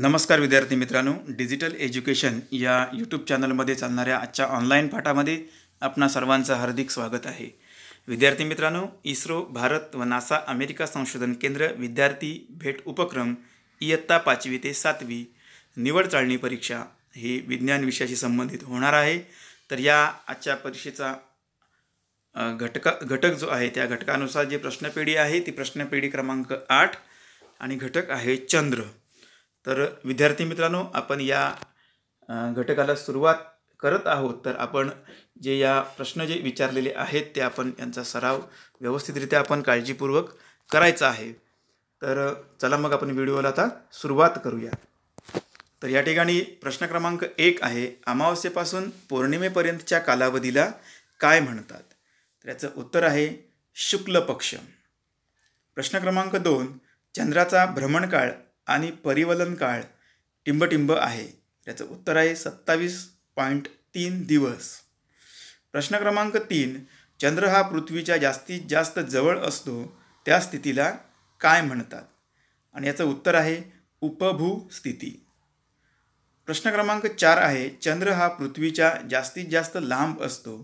नमस्कार विद्यार्थी मित्रांनो डिजिटल एज्युकेशन या यूट्यूब चॅनलमध्ये चालणाऱ्या आजच्या ऑनलाईन पाठामध्ये आपणा सर्वांचं हार्दिक स्वागत आहे विद्यार्थी मित्रांनो इस्रो भारत व नासा अमेरिका संशोधन केंद्र विद्यार्थी भेट उपक्रम इयत्ता पाचवी ते सातवी निवड चाळणी परीक्षा ही विज्ञान विषयाशी संबंधित होणार आहे तर या आजच्या परीक्षेचा घटक घटक जो आहे त्या घटकानुसार जी प्रश्नपेढी आहे ती प्रश्नपेढी क्रमांक आठ आणि घटक आहे चंद्र तर विद्यार्थी मित्रांनो आपण या घटकाला सुरुवात करत आहोत तर आपण जे या प्रश्न जे विचारलेले आहेत ते आपण यांचा सराव व्यवस्थितरित्या आपण काळजीपूर्वक करायचा आहे तर चला मग आपण व्हिडिओला आता सुरुवात करूया तर या ठिकाणी प्रश्न क्रमांक एक आहे अमावस्येपासून पौर्णिमेपर्यंतच्या कालावधीला काय म्हणतात तर याचं उत्तर आहे शुक्ल पक्ष प्रश्न क्रमांक दोन चंद्राचा भ्रमणकाळ आणि परिवलन काळ टिंबटिंब आहे याचं उत्तर आहे सत्तावीस पॉईंट तीन दिवस प्रश्न क्रमांक तीन चंद्र हा पृथ्वीच्या जास्तीत जास्त जवळ असतो त्या स्थितीला काय म्हणतात आणि याचं उत्तर आहे उपभू स्थिती प्रश्न क्रमांक चार आहे चंद्र हा पृथ्वीच्या जास्तीत जास्त लांब असतो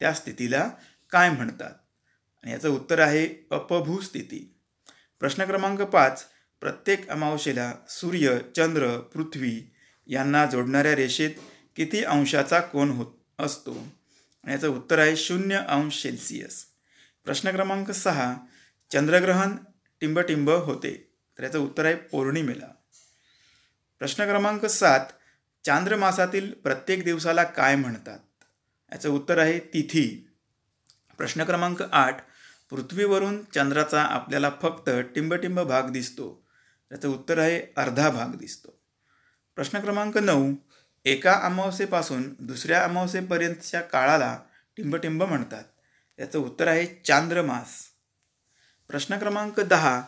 त्या स्थितीला काय म्हणतात आणि याचं उत्तर आहे अपभू स्थिती प्रश्न क्रमांक पाच प्रत्येक अमावशेला सूर्य चंद्र पृथ्वी यांना जोडणाऱ्या रेषेत किती अंशाचा कोण होत असतो याचं उत्तर आहे शून्य अंश सेल्सिअस प्रश्न क्रमांक सहा चंद्रग्रहण टिंबटिंब होते तर याचं उत्तर आहे पौर्णिमेला प्रश्न क्रमांक सात चांद्रमासातील प्रत्येक दिवसाला काय म्हणतात याचं उत्तर आहे तिथी प्रश्न क्रमांक आठ पृथ्वीवरून चंद्राचा आपल्याला फक्त टिंबटिंब भाग दिसतो त्याचं उत्तर आहे अर्धा भाग दिसतो प्रश्न क्रमांक नऊ एका अमावस्येपासून दुसऱ्या अमावस्येपर्यंतच्या काळाला टिंबटिंब म्हणतात याचं उत्तर आहे चांद्रमास प्रश्न क्रमांक दहा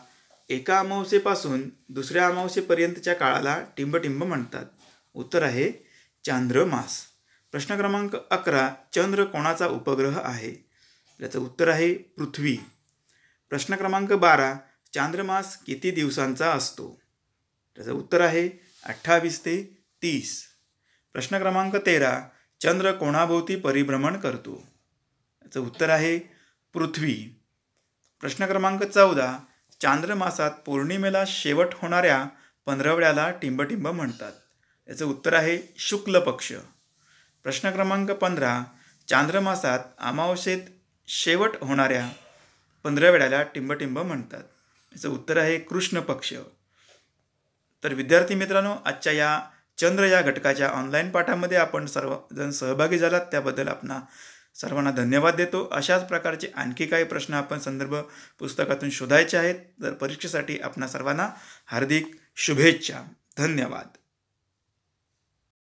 एका अमावस्येपासून दुसऱ्या अमावस्येपर्यंतच्या काळाला टिंबटिंब म्हणतात उत्तर आहे चांद्रमास प्रश्न क्रमांक अकरा चंद्र कोणाचा उपग्रह आहे याचं उत्तर आहे पृथ्वी प्रश्न क्रमांक बारा चांद्रमास किती दिवसांचा असतो त्याचं उत्तर आहे अठ्ठावीस ते तीस प्रश्न क्रमांक तेरा चंद्र कोणाभोवती परिभ्रमण करतो याचं उत्तर आहे पृथ्वी प्रश्न क्रमांक चौदा चांद्रमासात पौर्णिमेला शेवट होणाऱ्या पंधरवड्याला टिंबटिंब म्हणतात याचं उत्तर आहे शुक्ल पक्ष प्रश्न क्रमांक पंधरा चांद्रमासात अमावस्येत शेवट होणाऱ्या पंधरवड्याला टिंबटिंब म्हणतात याचं उत्तर आहे कृष्ण पक्ष तर विद्यार्थी मित्रांनो आजच्या या चंद्र या घटकाच्या ऑनलाईन पाठामध्ये आपण सर्वजण सहभागी झालात त्याबद्दल आपणा सर्वांना धन्यवाद देतो अशाच प्रकारचे आणखी काही प्रश्न आपण संदर्भ पुस्तकातून शोधायचे आहेत तर परीक्षेसाठी आपणा सर्वांना हार्दिक शुभेच्छा धन्यवाद